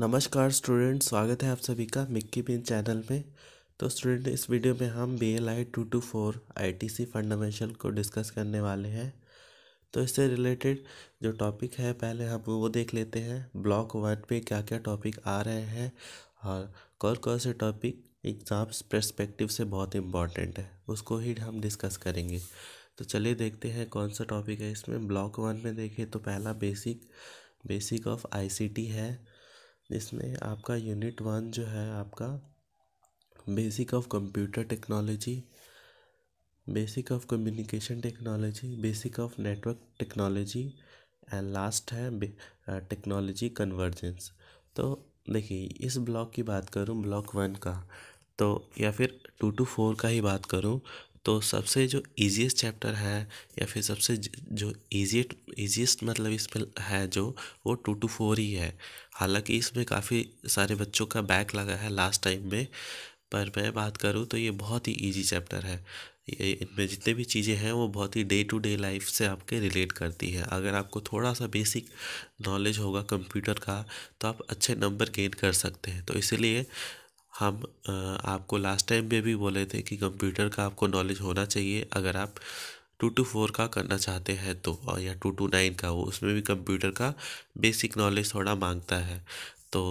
नमस्कार स्टूडेंट स्वागत है आप सभी का मिक्की पिन चैनल में तो स्टूडेंट इस वीडियो में हम B L I two two four I T C fundamentals को डिस्कस करने वाले हैं तो इससे रिलेटेड जो टॉपिक है पहले हम वो देख लेते हैं ब्लॉक वन पे क्या क्या टॉपिक आ रहे हैं और कौन कौन से टॉपिक एग्ज़ाम्स प्रस्पेक्टिव से बहुत इम्पॉर्टेंट है उसको ही हम डिस्कस करेंगे तो चलिए देखते हैं कौन सा टॉपिक है इसमें ब्लॉक वन में देखें तो पहला बेसिक बेसिक ऑफ टी है इसमें आपका यूनिट वन जो है आपका basic of computer technology basic of communication technology basic of network technology and last है टेक्नोलॉजी कन्वर्जेंस तो देखिए इस ब्लॉक की बात करूँ ब्लॉक वन का तो या फिर टू टू फोर का ही बात करूँ तो सबसे जो ईजिएस्ट चैप्टर है या फिर सबसे जो ईजीएस्ट ईजिएस्ट मतलब इसमें है जो वो टू टू फोर ही है हालांकि इसमें काफ़ी सारे बच्चों का बैक लगा है लास्ट टाइम में पर मैं बात करूँ तो ये बहुत ही ईजी चैप्टर है ये इनमें जितने भी चीज़ें हैं वो बहुत ही डे टू डे लाइफ से आपके रिलेट करती है अगर आपको थोड़ा सा बेसिक नॉलेज होगा कंप्यूटर का तो आप अच्छे नंबर गेन कर सकते हैं तो इसीलिए हम आपको लास्ट टाइम में भी बोले थे कि कंप्यूटर का आपको नॉलेज होना चाहिए अगर आप टू टू फोर का करना चाहते हैं तो और या टू टू नाइन का वो उसमें भी कंप्यूटर का बेसिक नॉलेज थोड़ा मांगता है तो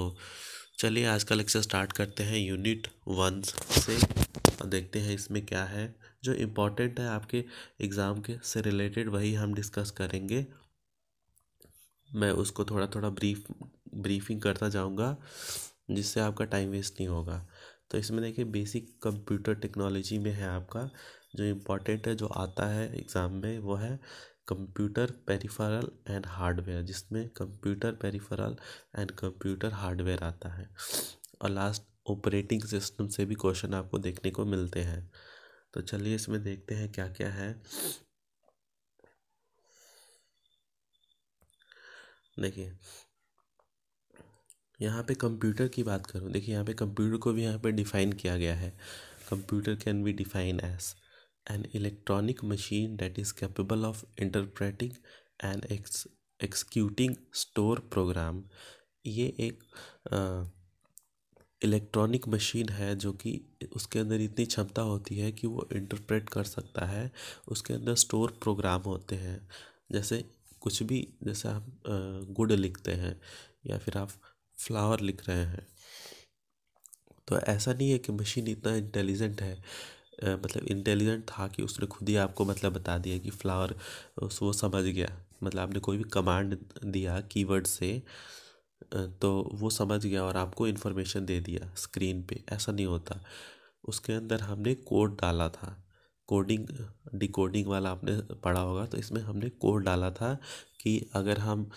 चलिए आज का लेक्चर स्टार्ट करते हैं यूनिट वन से और देखते हैं इसमें क्या है जो इम्पोर्टेंट है आपके एग्ज़ाम के से रिलेटेड वही हम डिस्कस करेंगे मैं उसको थोड़ा थोड़ा ब्रीफ ब्रीफिंग करता जाऊँगा जिससे आपका टाइम वेस्ट नहीं होगा तो इसमें देखिए बेसिक कंप्यूटर टेक्नोलॉजी में है आपका जो इम्पोर्टेंट है जो आता है एग्ज़ाम में वो है कंप्यूटर पेरिफेरल एंड हार्डवेयर जिसमें computer peripheral and computer hardware आता है और लास्ट ऑपरेटिंग सिस्टम से भी क्वेश्चन आपको देखने को मिलते हैं तो चलिए इसमें देखते हैं क्या क्या है देखिए यहाँ पे कंप्यूटर की बात करूँ देखिए यहाँ पे कंप्यूटर को भी यहाँ पे डिफ़ाइन किया गया है computer can be define as an electronic machine that is capable of interpreting and executing store program ये एक इलेक्ट्रॉनिक मशीन है जो कि उसके अंदर इतनी क्षमता होती है कि वो इंटरप्रेट कर सकता है उसके अंदर स्टोर प्रोग्राम होते हैं जैसे कुछ भी जैसे आप गुड लिखते हैं या फिर आप फ्लावर लिख रहे हैं तो ऐसा नहीं है कि मशीन इतना इंटेलिजेंट है मतलब इंटेलिजेंट था कि उसने खुद ही आपको मतलब बता दिया कि फ्लावर उस वो समझ गया मतलब आपने कोई भी कमांड दिया कीवर्ड से तो वो समझ गया और आपको इन्फॉर्मेशन दे दिया स्क्रीन पे ऐसा नहीं होता उसके अंदर हमने कोड डाला था कोडिंग डिकोडिंग वाला आपने पढ़ा होगा तो इसमें हमने कोड डाला था कि अगर हम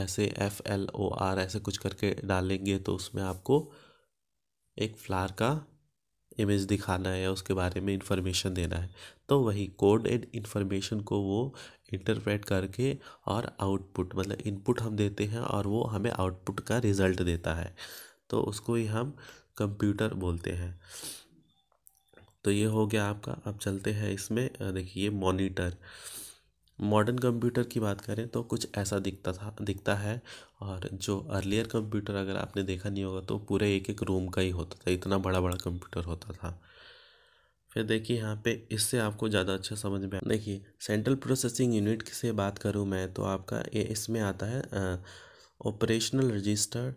ऐसे एफ एल ओ आर ऐसे कुछ करके डालेंगे तो उसमें आपको एक फ्लार का इमेज दिखाना है या उसके बारे में इंफॉर्मेशन देना है तो वही कोड एंड इन्फॉर्मेशन को वो इंटरप्रेट करके और आउटपुट मतलब इनपुट हम देते हैं और वो हमें आउटपुट का रिज़ल्ट देता है तो उसको ही हम कंप्यूटर बोलते हैं तो ये हो गया आपका अब चलते हैं इसमें देखिए मॉनिटर मॉडर्न कंप्यूटर की बात करें तो कुछ ऐसा दिखता था दिखता है और जो अर्लियर कंप्यूटर अगर आपने देखा नहीं होगा तो पूरे एक एक रूम का ही होता था इतना बड़ा बड़ा कंप्यूटर होता था फिर देखिए यहाँ पे इससे आपको ज़्यादा अच्छा समझ में देखिए सेंट्रल प्रोसेसिंग यूनिट से बात करूँ मैं तो आपका ये इसमें आता है operational register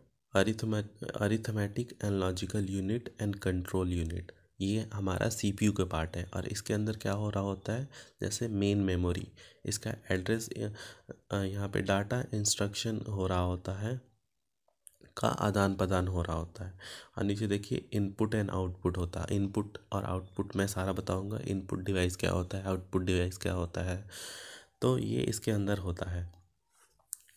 arithmetic and logical unit and control unit ये हमारा सी पी यू का पार्ट है और इसके अंदर क्या हो रहा होता है जैसे मेन मेमोरी इसका एड्रेस यहाँ पे डाटा इंस्ट्रक्शन हो रहा होता है का आदान प्रदान हो रहा होता है और नीचे देखिए इनपुट एंड आउटपुट होता है इनपुट और आउटपुट मैं सारा बताऊंगा इनपुट डिवाइस क्या होता है आउटपुट डिवाइस क्या होता है तो ये इसके अंदर होता है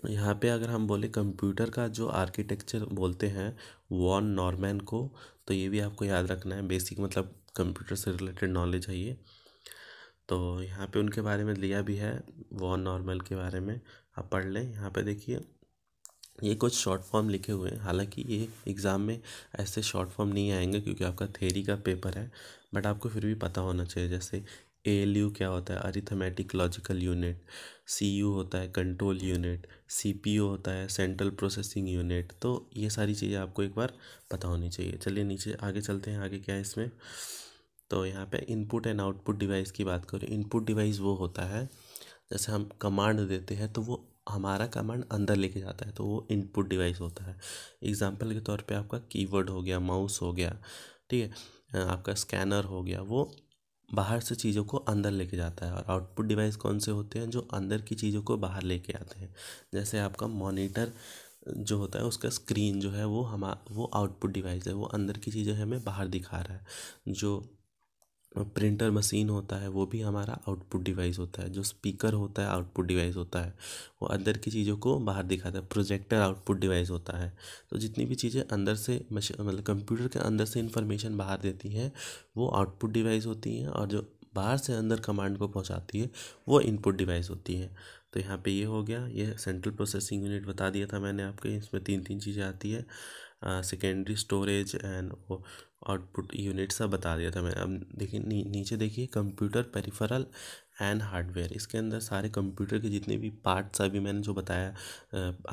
यहाँ पे अगर हम बोले कंप्यूटर का जो आर्किटेक्चर बोलते हैं वॉन नॉर्मैन को तो ये भी आपको याद रखना है बेसिक मतलब कंप्यूटर से रिलेटेड नॉलेज है ये तो यहाँ पे उनके बारे में लिया भी है वॉन नॉर्मल के बारे में आप पढ़ लें यहाँ पे देखिए ये कुछ शॉर्ट फॉर्म लिखे हुए हैं हालांकि ये एग्ज़ाम में ऐसे शॉर्ट फॉर्म नहीं आएंगे क्योंकि आपका थेरी का पेपर है बट आपको फिर भी पता होना चाहिए जैसे ए क्या होता है arithmetic logical unit C U होता है control unit C P U होता है सेंट्रल प्रोसेसिंग यूनिट तो ये सारी चीज़ें आपको एक बार पता होनी चाहिए चलिए नीचे आगे चलते हैं आगे क्या है इसमें तो यहाँ पे इनपुट एंड आउटपुट डिवाइस की बात करें इनपुट डिवाइस वो होता है जैसे हम कमांड देते हैं तो वो हमारा कमांड अंदर लेके जाता है तो वो इनपुट डिवाइस होता है एग्जाम्पल के तौर पर आपका कीवर्ड हो गया माउस हो गया ठीक है आपका स्कैनर हो गया वो बाहर से चीज़ों को अंदर लेके जाता है और आउटपुट डिवाइस कौन से होते हैं जो अंदर की चीज़ों को बाहर लेके आते हैं जैसे आपका मॉनिटर जो होता है उसका स्क्रीन जो है वो हम वो आउटपुट डिवाइस है वो अंदर की चीज़ें हमें बाहर दिखा रहा है जो प्रिंटर मशीन होता है वो भी हमारा आउटपुट डिवाइस होता है जो स्पीकर होता है आउटपुट डिवाइस होता है वो अंदर की चीज़ों को बाहर दिखाता है प्रोजेक्टर आउटपुट डिवाइस होता है तो जितनी भी चीज़ें अंदर से मतलब कंप्यूटर के अंदर से इन्फॉर्मेशन बाहर देती हैं वो आउटपुट डिवाइस होती हैं और जो बाहर से अंदर कमांड को पहुँचाती है वो इनपुट डिवाइस होती है तो यहाँ पर ये हो गया ये सेंट्रल प्रोसेसिंग यूनिट बता दिया था मैंने आपके इसमें तीन तीन चीज़ें आती है secondary storage and output unit सब बता दिया था मैं अब देखिए नी, नीचे देखिए कंप्यूटर पेरिफेरल एंड हार्डवेयर इसके अंदर सारे कंप्यूटर के जितने भी पार्ट्स अभी मैंने जो बताया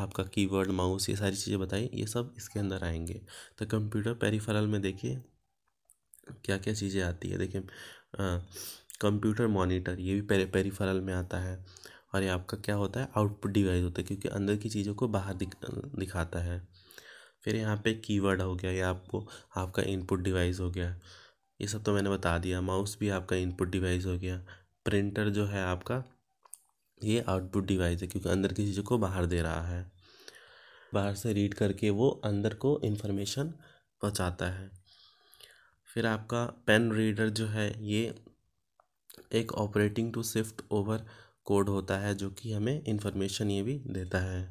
आपका कीबोर्ड माउस ये सारी चीज़ें बताई ये सब इसके अंदर आएंगे तो कंप्यूटर पेरिफेरल में देखिए क्या क्या चीज़ें आती है देखिए कंप्यूटर मॉनिटर ये भी पेरे पेरिफेरल में आता है और ये आपका क्या होता है आउटपुट डिवाइस होता है क्योंकि अंदर की चीज़ों को बाहर दिख, दिखाता है फिर यहाँ पे कीवर्ड हो गया या आपको आपका इनपुट डिवाइस हो गया ये सब तो मैंने बता दिया माउस भी आपका इनपुट डिवाइस हो गया प्रिंटर जो है आपका ये आउटपुट डिवाइस है क्योंकि अंदर की चीज़ों को बाहर दे रहा है बाहर से रीड करके वो अंदर को इन्फॉर्मेशन पहुँचाता है फिर आपका पेन रीडर जो है ये एक operating to shift over code होता है जो कि हमें इन्फॉर्मेशन ये भी देता है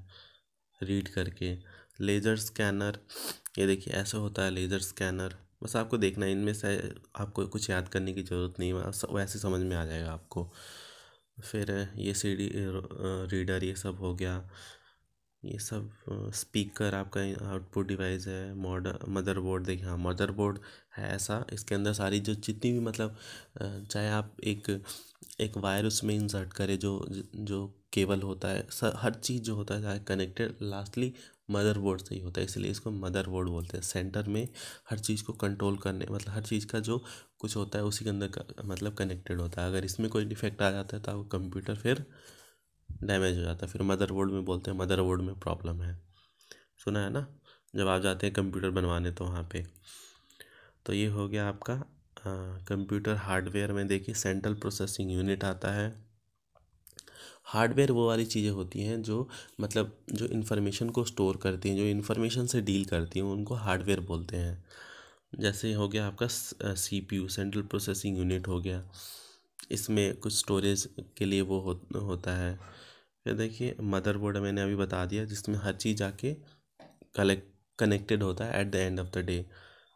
रीड करके लेज़र स्कैनर ये देखिए ऐसा होता है लेज़र स्कैनर बस आपको देखना है इनमें से आपको कुछ याद करने की ज़रूरत नहीं है वैसे समझ में आ जाएगा आपको फिर ये सी डी रीडर ये सब हो गया ये सब स्पीकर आपका आउटपुट डिवाइस है मॉड मदरबोर्ड देखिए हाँ मदरबोर्ड है ऐसा इसके अंदर सारी जो जितनी भी मतलब चाहे आप एक एक वायर उसमें इंसर्ट करें जो जो केबल होता है हर चीज़ जो होता है चाहे कनेक्टेड लास्टली मदरबोर्ड से ही होता है इसलिए इसको मदरबोर्ड बोलते हैं सेंटर में हर चीज़ को कंट्रोल करने मतलब हर चीज़ का जो कुछ होता है उसी के अंदर मतलब कनेक्टेड होता है अगर इसमें कोई डिफेक्ट आ जाता है तो आपका कंप्यूटर फिर डैमेज हो जाता है फिर मदरबोर्ड में बोलते हैं मदरबोर्ड में प्रॉब्लम है सुना है ना जब आप जाते हैं कंप्यूटर बनवाने तो वहाँ पे तो ये हो गया आपका कंप्यूटर हार्डवेयर में देखिए सेंट्रल प्रोसेसिंग यूनिट आता है हार्डवेयर वो वाली चीज़ें होती हैं जो मतलब जो इन्फॉर्मेशन को स्टोर करती हैं जो इन्फॉर्मेशन से डील करती हैं उनको हार्डवेयर बोलते हैं जैसे हो गया आपका C P U central processing unit हो गया इसमें कुछ स्टोरेज के लिए वो हो, होता है फिर देखिए मदरबोर्ड मैंने अभी बता दिया जिसमें हर चीज़ आके कलेक्ट कनेक्टेड होता है at the end of the day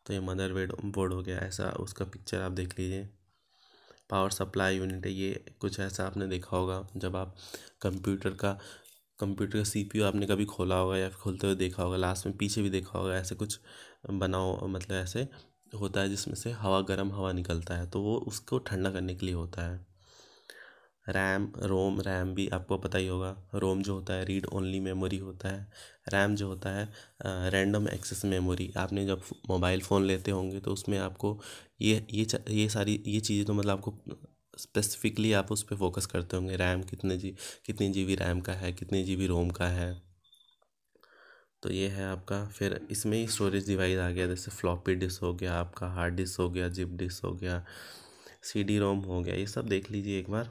तो ये मदर बोर्ड हो गया ऐसा उसका पिक्चर आप देख लीजिए पावर सप्लाई यूनिट है ये कुछ ऐसा आपने देखा होगा जब आप कंप्यूटर का कंप्यूटर का सीपीयू आपने कभी खोला होगा या खोलते हुए देखा होगा लास्ट में पीछे भी देखा होगा ऐसे कुछ बनाओ मतलब ऐसे होता है जिसमें से हवा गर्म हवा निकलता है तो वो उसको ठंडा करने के लिए होता है रैम रोम रैम भी आपको पता ही होगा रोम जो होता है रीड ओनली मेमोरी होता है रैम जो होता है रैंडम एक्सेस मेमोरी आपने जब मोबाइल फ़ोन लेते होंगे तो उसमें आपको ये ये ये सारी ये चीज़ें तो मतलब आपको स्पेसिफिकली आप उस पर फोकस करते होंगे रैम कितने जी कितनी जी बी रैम का है कितनी जी बी रोम का है तो ये है आपका फिर इसमें ही स्टोरेज डिवाइस आ गया जैसे फ्लॉपी डिस्क हो गया आपका हार्ड डिस्क हो गया जिप डिस्क हो गया सी डी रोम हो गया ये सब देख लीजिए एक बार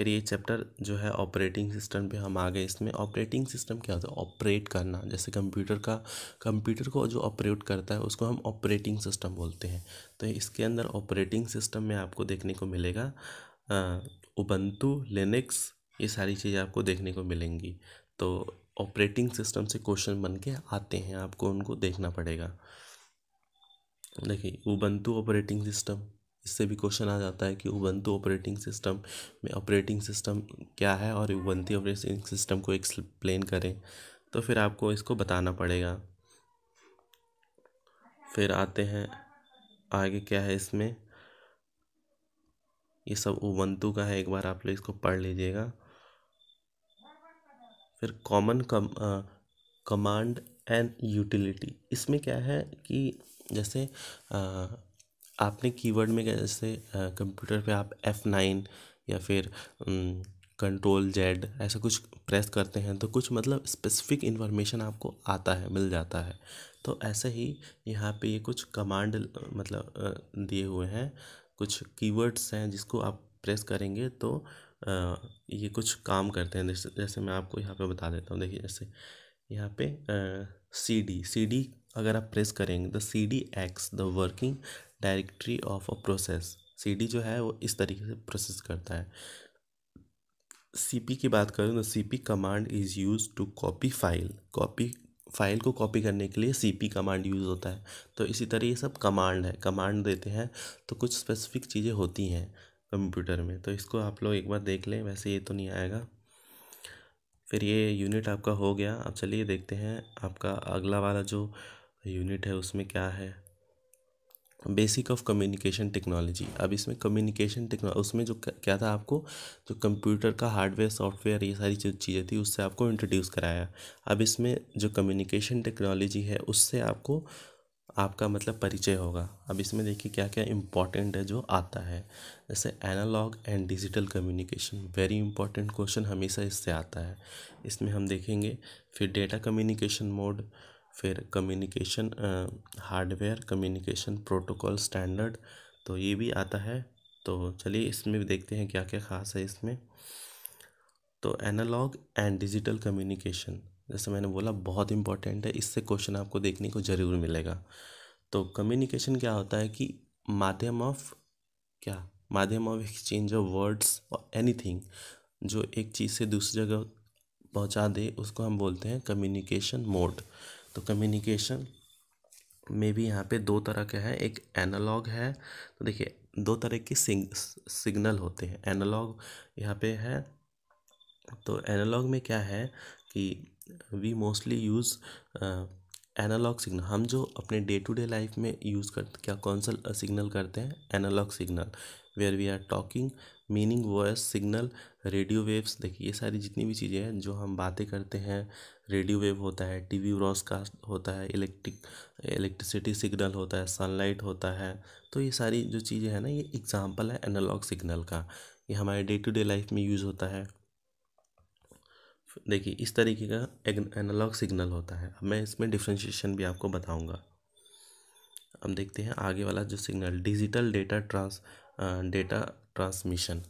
फिर ये चैप्टर जो है ऑपरेटिंग सिस्टम पे हम आ गए इसमें ऑपरेटिंग सिस्टम क्या होता है ऑपरेट करना जैसे कंप्यूटर का कंप्यूटर को जो ऑपरेट करता है उसको हम ऑपरेटिंग सिस्टम बोलते हैं तो इसके अंदर ऑपरेटिंग सिस्टम में आपको देखने को मिलेगा उबंतु लिनक्स ये सारी चीज़ें आपको देखने को मिलेंगी तो ऑपरेटिंग सिस्टम से क्वेश्चन बन के आते हैं आपको उनको देखना पड़ेगा देखिए उबंतु ऑपरेटिंग सिस्टम इससे भी क्वेश्चन आ जाता है कि उबंतु ऑपरेटिंग सिस्टम में ऑपरेटिंग सिस्टम क्या है और उबंती ऑपरेटिंग सिस्टम को एक्सप्लेन करें तो फिर आपको इसको बताना पड़ेगा फिर आते हैं आगे क्या है इसमें ये सब उबंतु का है एक बार आप लोग इसको पढ़ लीजिएगा फिर कॉमन कम कमांड एंड यूटिलिटी इसमें क्या है कि जैसे आ, आपने कीवर्ड में जैसे कंप्यूटर पे आप एफ़ नाइन या फिर कंट्रोल जेड ऐसा कुछ प्रेस करते हैं तो कुछ मतलब स्पेसिफिक इन्फॉर्मेशन आपको आता है मिल जाता है तो ऐसे ही यहाँ पे ये कुछ कमांड मतलब दिए हुए हैं कुछ कीवर्ड्स हैं जिसको आप प्रेस करेंगे तो ये कुछ काम करते हैं जैसे जैसे मैं आपको यहाँ पे बता देता हूँ देखिए जैसे यहाँ पे सी डी सी डी अगर आप प्रेस करेंगे the C D X the working directory of a process C जो है वो इस तरीके से प्रोसेस करता है सी की बात करूँ तो P command is used to copy file copy file को कॉपी करने के लिए सी पी कमांड यूज़ होता है तो इसी तरह ये सब कमांड है कमांड देते हैं तो कुछ स्पेसिफिक चीज़ें होती हैं कंप्यूटर में तो इसको आप लोग एक बार देख लें वैसे ये तो नहीं आएगा फिर ये यूनिट आपका हो गया अब चलिए देखते हैं आपका अगला वाला जो यूनिट है उसमें क्या है बेसिक ऑफ कम्युनिकेशन टेक्नोलॉजी अब इसमें कम्युनिकेशन टेक्नो उसमें जो क्या था आपको जो कंप्यूटर का हार्डवेयर सॉफ्टवेयर ये सारी चीज़ें थी उससे आपको इंट्रोड्यूस कराया अब इसमें जो कम्युनिकेशन टेक्नोलॉजी है उससे आपको आपका मतलब परिचय होगा अब इसमें देखिए क्या क्या इम्पॉर्टेंट है जो आता है जैसे analog and digital communication very important question हमेशा इससे आता है इसमें हम देखेंगे फिर डेटा कम्युनिकेशन मोड फिर communication hardware communication protocol standard तो ये भी आता है तो चलिए इसमें भी देखते हैं क्या क्या ख़ास है इसमें तो एनालॉग एंड डिजिटल कम्युनिकेशन जैसे मैंने बोला बहुत इंपॉर्टेंट है इससे क्वेश्चन आपको देखने को ज़रूर मिलेगा तो कम्युनिकेशन क्या होता है कि माध्यम ऑफ क्या माध्यम ऑफ एक्सचेंज ऑफ वर्ड्स और एनीथिंग जो एक चीज़ से दूसरी जगह पहुंचा दे उसको हम बोलते हैं कम्युनिकेशन मोड तो कम्युनिकेशन में भी यहाँ पे दो तरह के हैं एक एनालॉग है तो देखिए दो तरह के सिग्नल होते हैं एनालॉग यहाँ पे है तो एनालॉग में क्या है कि we mostly use analog signal हम जो अपने डे टू डे लाइफ में यूज़ कर क्या कौन सा सिग्नल करते हैं analog signal where we are talking meaning voice signal radio waves देखिए ये सारी जितनी भी चीज़ें हैं जो हम बातें करते हैं रेडियो वेव होता है टीवी ब्रॉडकास्ट होता है इलेक्ट्रिक इलेक्ट्रिसिटी सिग्नल होता है सनलाइट होता है तो ये सारी जो चीज़ें हैं ना ये एग्जाम्पल है एनालॉग सिग्नल का ये हमारे डे टू डे लाइफ में यूज़ होता है देखिए इस तरीके का एनालॉग सिग्नल होता है अब मैं इसमें डिफ्रेंशिएशन भी आपको बताऊंगा अब देखते हैं आगे वाला जो signal digital data trans data transmission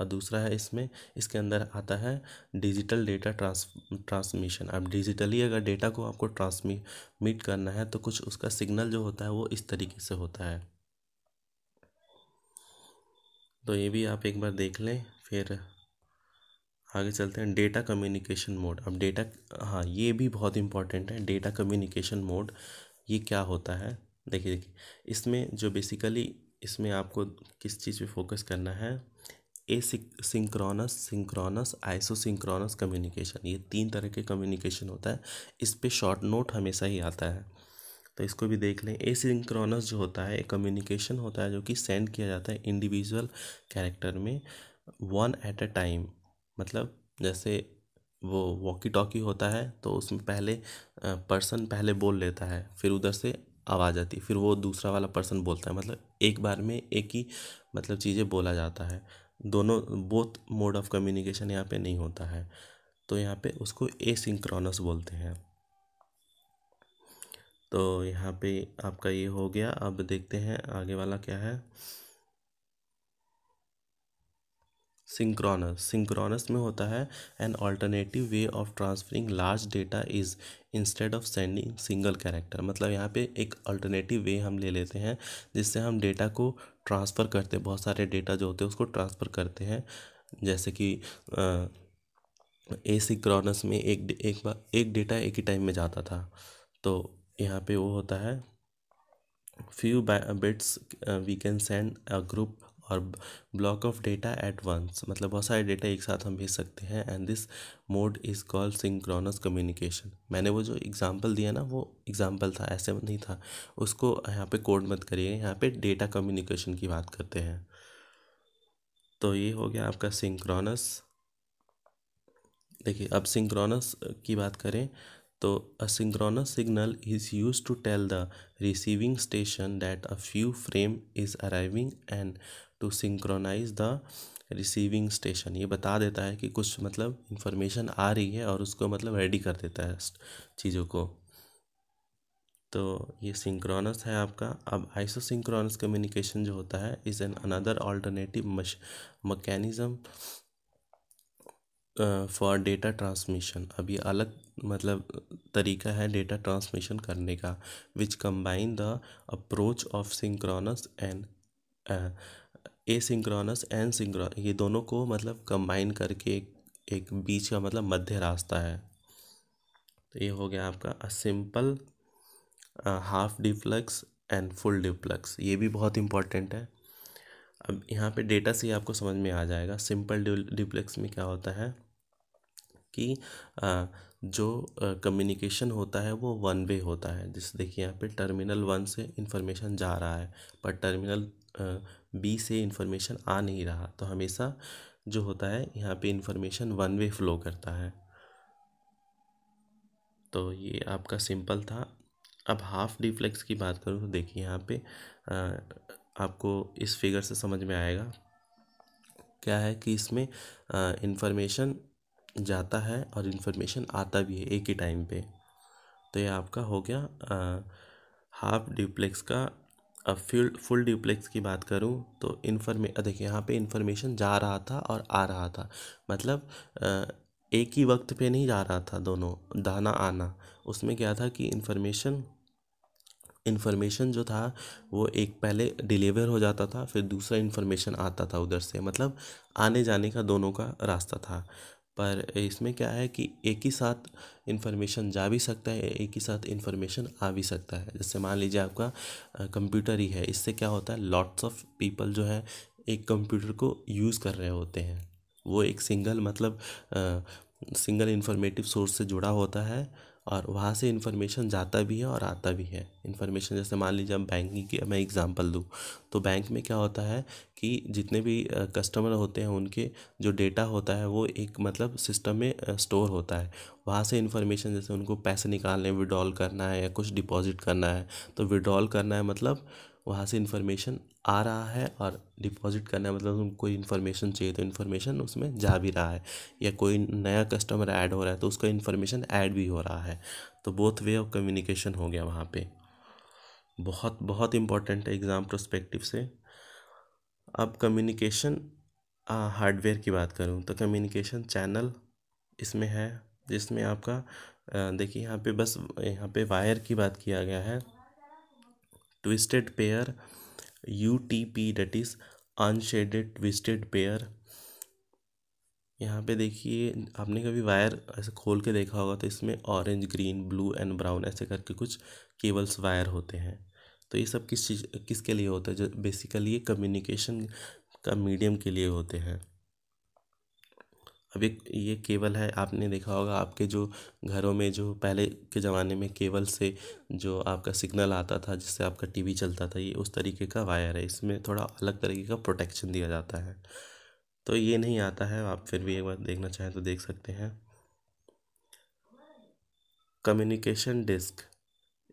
और दूसरा है इसमें इसके अंदर आता है डिजिटल डेटा ट्रांस ट्रांसमिशन अब डिजिटली अगर डेटा को आपको ट्रांसमिट करना है तो कुछ उसका सिग्नल जो होता है वो इस तरीके से होता है तो ये भी आप एक बार देख लें फिर आगे चलते हैं डेटा कम्युनिकेशन मोड अब डेटा हाँ ये भी बहुत इंपॉर्टेंट है डेटा कम्युनिकेशन मोड ये क्या होता है देखिए देखिए इसमें जो बेसिकली इसमें आपको किस चीज़ पे फोकस करना है asynchronous synchronous isochronous communication ये तीन तरह के कम्युनिकेशन होता है इस पर शॉर्ट नोट हमेशा ही आता है तो इसको भी देख लें ए सिंक्रोनस जो होता है कम्युनिकेशन होता है जो कि सेंड किया जाता है इंडिविजुअल कैरेक्टर में वन एट अ टाइम मतलब जैसे वो वॉकी टॉकी होता है तो उसमें पहले पर्सन पहले बोल लेता है फिर उधर से आवाज़ आती है फिर वो दूसरा वाला पर्सन बोलता है मतलब एक बार में एक ही मतलब चीज़ें बोला जाता है दोनों बोथ मोड ऑफ कम्युनिकेशन यहाँ पे नहीं होता है तो यहाँ पे उसको ए बोलते हैं तो यहाँ पे आपका ये हो गया अब देखते हैं आगे वाला क्या है सिंक्रोनस सिंक्रोनस में होता है an alternative way of transferring large data is instead of sending single character मतलब यहाँ पे एक अल्टरनेटिव वे हम ले लेते हैं जिससे हम डेटा को ट्रांसफ़र करते हैं बहुत सारे डेटा जो होते हैं उसको ट्रांसफ़र करते हैं जैसे कि ए सिंक्रोनस में एक एक बार एक डेटा एक ही टाइम में जाता था तो यहाँ पे वो होता है few bits we can send a group और block of data at once मतलब बहुत सारे डेटा एक साथ हम भेज सकते हैं and this mode is called synchronous communication मैंने वो जो एग्जांपल दिया ना वो एग्जांपल था ऐसे नहीं था उसको यहाँ पे कोड मत करिए यहाँ पे डेटा कम्युनिकेशन की बात करते हैं तो ये हो गया आपका सिंक्रोनस देखिए अब सिंक्रोनस की बात करें तो asynchronous signal is used to tell the receiving station that a few frame is arriving and to synchronize the receiving station ये बता देता है कि कुछ मतलब इंफॉर्मेशन आ रही है और उसको मतलब रेडी कर देता है चीज़ों को तो ये सिंक्रोनस है आपका अब आइसो सिंक्रोनस कम्युनिकेशन जो होता है इज़ एन अनदर ऑल्टरनेटिव मश मकैनिज़म फॉर डेटा ट्रांसमिशन अब ये अलग मतलब तरीका है डेटा ट्रांसमिशन करने का which combine the approach of synchronous and asynchronous an synchronous ये दोनों को मतलब कंबाइन करके एक, एक बीच का मतलब मध्य रास्ता है तो ये हो गया आपका a simple half duplex and full duplex ये भी बहुत इंपॉर्टेंट है अब यहाँ पे डेटा से आपको समझ में आ जाएगा सिंपल डिफ्लेक्स में क्या होता है कि आ, जो कम्युनिकेशन होता है वो वन वे होता है जैसे देखिए यहाँ पे टर्मिनल वन से इंफॉर्मेशन जा रहा है पर टर्मिनल बी से इन्फॉर्मेशन आ नहीं रहा तो हमेशा जो होता है यहाँ पे इन्फॉर्मेशन वन वे फ्लो करता है तो ये आपका सिंपल था अब हाफ डिफ्लेक्स की बात करूँ तो देखिए यहाँ पे आपको इस फिगर से समझ में आएगा क्या है कि इसमें इन्फॉर्मेशन जाता है और इन्फॉर्मेशन आता भी है एक ही टाइम पे तो ये आपका हो गया हाफ डिप्लेक्स का अब फुल फुल डिप्लेक्स की बात करूँ तो इन्फॉर्मे देखिए यहाँ पे इन्फॉर्मेशन जा रहा था और आ रहा था मतलब एक ही वक्त पे नहीं जा रहा था दोनों दाना आना उसमें क्या था कि इन्फॉर्मेशन इन्फॉर्मेशन जो था वो एक पहले डिलीवर हो जाता था फिर दूसरा इन्फॉर्मेशन आता था उधर से मतलब आने जाने का दोनों का रास्ता था पर इसमें क्या है कि एक ही साथ इन्फॉर्मेशन जा भी सकता है एक ही साथ इन्फॉर्मेशन आ भी सकता है जैसे मान लीजिए आपका कंप्यूटर ही है इससे क्या होता है लॉट्स ऑफ पीपल जो है एक कंप्यूटर को यूज़ कर रहे होते हैं वो एक सिंगल मतलब सिंगल इन्फॉर्मेटिव सोर्स से जुड़ा होता है और वहाँ से इन्फॉर्मेशन जाता भी है और आता भी है इन्फॉर्मेशन जैसे मान लीजिए हम बैंकिंग की मैं एग्ज़ाम्पल दूँ तो बैंक में क्या होता है कि जितने भी कस्टमर होते हैं उनके जो डेटा होता है वो एक मतलब सिस्टम में स्टोर होता है वहाँ से इन्फॉर्मेशन जैसे उनको पैसे निकालने विड्रॉल करना है या कुछ डिपॉजिट करना है तो विड्रॉल करना है मतलब वहाँ से इन्फॉर्मेशन आ रहा है और डिपॉज़िट करना मतलब कोई इन्फॉर्मेशन चाहिए तो इन्फॉर्मेशन उसमें जा भी रहा है या कोई नया कस्टमर ऐड हो रहा है तो उसका इन्फॉर्मेशन ऐड भी हो रहा है तो बोथ वे ऑफ कम्युनिकेशन हो गया वहाँ पे बहुत बहुत इम्पॉर्टेंट है एग्ज़ाम प्रोस्पेक्टिव से अब कम्युनिकेशन हार्डवेयर की बात करूँ तो कम्युनिकेशन चैनल इसमें है जिसमें आपका देखिए यहाँ पे बस यहाँ पे वायर की बात किया गया है twisted pair U T P that is unshielded twisted pair यहाँ पे देखिए आपने कभी वायर ऐसे खोल के देखा होगा तो इसमें orange green blue and brown ऐसे करके कुछ केबल्स वायर होते हैं तो ये सब किस चीज़ किसके लिए होता है जो बेसिकली ये कम्युनिकेशन का मीडियम के लिए होते हैं अब एक ये केबल है आपने देखा होगा आपके जो घरों में जो पहले के ज़माने में केबल से जो आपका सिग्नल आता था जिससे आपका टीवी चलता था ये उस तरीके का वायर है इसमें थोड़ा अलग तरीके का प्रोटेक्शन दिया जाता है तो ये नहीं आता है आप फिर भी एक बार देखना चाहें तो देख सकते हैं कम्युनिकेशन डिस्क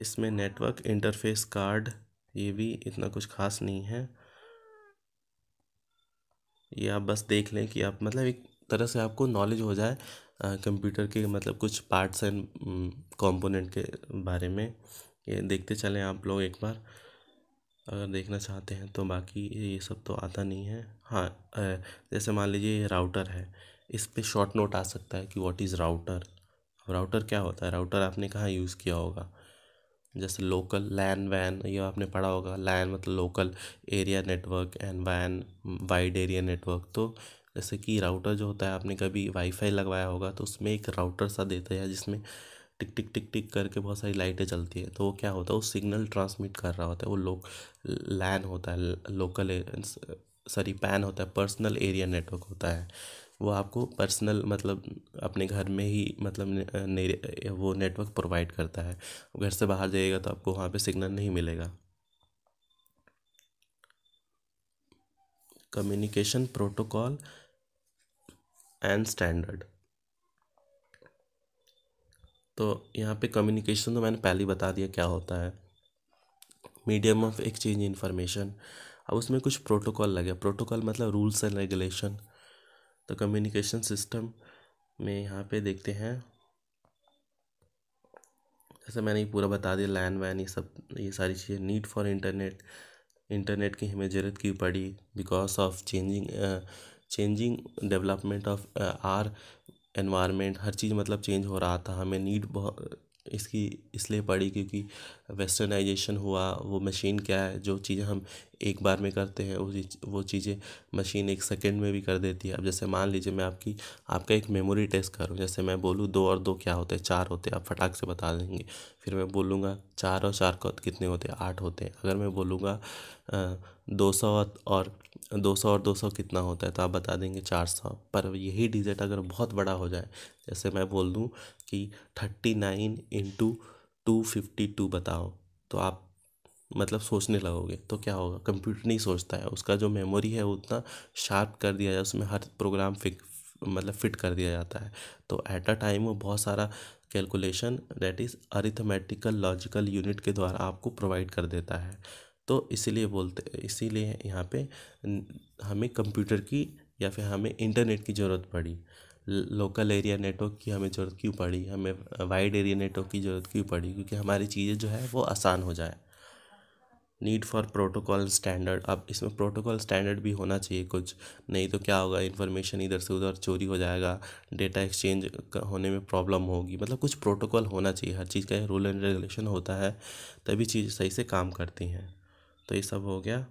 इसमें नेटवर्क इंटरफेस कार्ड ये भी इतना कुछ खास नहीं है ये आप बस देख लें कि आप मतलब एक तरह से आपको नॉलेज हो जाए कंप्यूटर के मतलब कुछ पार्ट्स एंड कंपोनेंट के बारे में ये देखते चलें आप लोग एक बार अगर देखना चाहते हैं तो बाकी ये सब तो आता नहीं है हाँ जैसे मान लीजिए ये राउटर है इस पर शॉर्ट नोट आ सकता है कि व्हाट इज़ राउटर राउटर क्या होता है राउटर आपने कहाँ यूज़ किया होगा जैसे लोकल लैन वैन ये आपने पढ़ा होगा लैन मतलब लोकल एरिया नेटवर्क एंड वैन वाइड एरिया नेटवर्क तो जैसे कि राउटर जो होता है आपने कभी वाईफाई लगवाया होगा तो उसमें एक राउटर सा देता है जिसमें टिक टिक टिक टिक करके बहुत सारी लाइटें चलती है तो वो क्या होता है वो सिग्नल ट्रांसमिट कर रहा होता है वो लोक लैन होता है लोकल सॉरी पैन होता है पर्सनल एरिया नेटवर्क होता है वो आपको पर्सनल मतलब अपने घर में ही मतलब ने, ने, वो नेटवर्क प्रोवाइड करता है घर से बाहर जाइएगा तो आपको वहाँ पे सिग्नल नहीं मिलेगा कम्युनिकेशन प्रोटोकॉल एंड स्टैंडर्ड तो यहाँ पे कम्युनिकेशन तो मैंने पहले ही बता दिया क्या होता है मीडियम ऑफ एक्सचेंज इन्फॉर्मेशन अब उसमें कुछ प्रोटोकॉल लगे प्रोटोकॉल मतलब रूल्स एंड रेगुलेशन तो कम्युनिकेशन सिस्टम में यहाँ पे देखते हैं जैसे मैंने ये पूरा बता दिया लैन वैन ये सब ये सारी चीज़ें नीड फॉर इंटरनेट इंटरनेट की हमें ज़रूरत की पड़ी because of changing changing development of our environment हर चीज़ मतलब चेंज हो रहा था हमें नीड बहुत इसकी इसलिए पड़ी क्योंकि वेस्टर्नाइजेशन हुआ वो मशीन क्या है जो चीज़ें हम एक बार में करते हैं वो वो चीज़ें मशीन एक सेकंड में भी कर देती है अब जैसे मान लीजिए मैं आपकी आपका एक मेमोरी टेस्ट करूं जैसे मैं बोलूं दो और दो क्या होते हैं चार होते हैं आप फटाक से बता देंगे फिर मैं बोलूँगा चार और चार कितने होते हैं आठ होते हैं अगर मैं बोलूँगा दो सौ और दो सौ और दो सौ कितना होता है तो आप बता देंगे चार सौ पर यही डिजिट अगर बहुत बड़ा हो जाए जैसे मैं बोल दूँ कि thirty nine into two fifty two बताओ तो आप मतलब सोचने लगोगे तो क्या होगा कंप्यूटर नहीं सोचता है उसका जो मेमोरी है उतना शार्प कर दिया जाए उसमें हर प्रोग्राम फिक मतलब फिट कर दिया जाता है तो एट अ टाइम वो बहुत सारा calculation that is arithmetical logical unit के द्वारा आपको प्रोवाइड कर देता है तो इसीलिए बोलते इसीलिए यहाँ पे हमें कंप्यूटर की या फिर हमें इंटरनेट की ज़रूरत पड़ी लोकल एरिया नेटवर्क की हमें ज़रूरत क्यों पड़ी हमें वाइड एरिया नेटवर्क की ज़रूरत क्यों पड़ी क्योंकि हमारी चीज़ें जो है वो आसान हो जाए नीड फॉर प्रोटोकॉल स्टैंडर्ड अब इसमें प्रोटोकॉल स्टैंडर्ड भी होना चाहिए कुछ नहीं तो क्या होगा इन्फॉर्मेशन इधर से उधर चोरी हो जाएगा डेटा एक्सचेंज होने में प्रॉब्लम होगी मतलब कुछ प्रोटोकॉल होना चाहिए हर चीज़ का रूल एंड रेगुलेशन होता है तभी चीज़ सही से काम करती हैं तो ये सब हो गया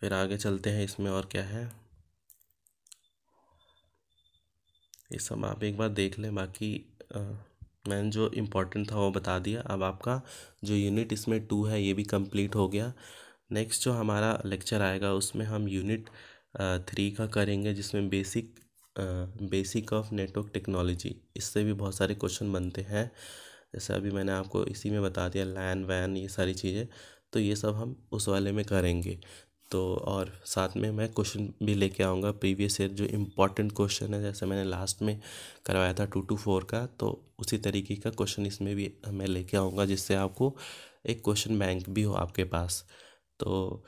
फिर आगे चलते हैं इसमें और क्या है ये सब आप एक बार देख लें बाकी मैंने जो इम्पोर्टेंट था वो बता दिया अब आपका जो यूनिट इसमें टू है ये भी कंप्लीट हो गया नेक्स्ट जो हमारा लेक्चर आएगा उसमें हम यूनिट थ्री का करेंगे जिसमें basic basic of network technology इससे भी बहुत सारे क्वेश्चन बनते हैं जैसे अभी मैंने आपको इसी में बता दिया लैन वैन ये सारी चीज़ें तो ये सब हम उस वाले में करेंगे तो और साथ में मैं क्वेश्चन भी लेके आऊँगा प्रीवियस ईयर जो इम्पॉर्टेंट क्वेश्चन है जैसे मैंने लास्ट में करवाया था टू टू फोर का तो उसी तरीके का क्वेश्चन इसमें भी मैं लेके आऊँगा जिससे आपको एक क्वेश्चन बैंक भी हो आपके पास तो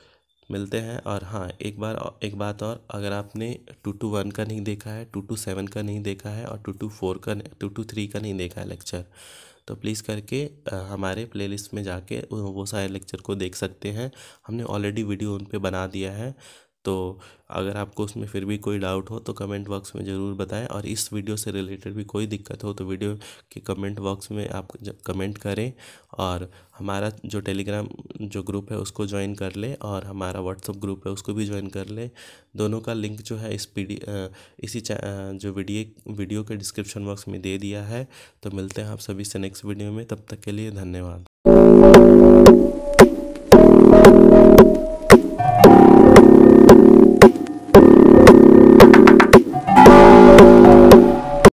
मिलते हैं और हाँ एक बार एक बात और अगर आपने टू टू वन का नहीं देखा है टू टू सेवन का नहीं देखा है और टू टू फोर का टू टू थ्री का नहीं देखा है लेक्चर तो प्लीज़ करके हमारे प्लेलिस्ट में जाके वो सारे लेक्चर को देख सकते हैं हमने ऑलरेडी वीडियो उन पर बना दिया है तो अगर आपको उसमें फिर भी कोई डाउट हो तो कमेंट बॉक्स में ज़रूर बताएं और इस वीडियो से रिलेटेड भी कोई दिक्कत हो तो वीडियो के कमेंट बॉक्स में आप कमेंट करें और हमारा जो टेलीग्राम जो ग्रुप है उसको ज्वाइन कर लें और हमारा व्हाट्सअप ग्रुप है उसको भी ज्वाइन कर लें दोनों का लिंक जो है इस पी इसी जो वीडियो वीडियो के डिस्क्रिप्शन बॉक्स में दे दिया है तो मिलते हैं आप सभी से नेक्स्ट वीडियो में तब तक के लिए धन्यवाद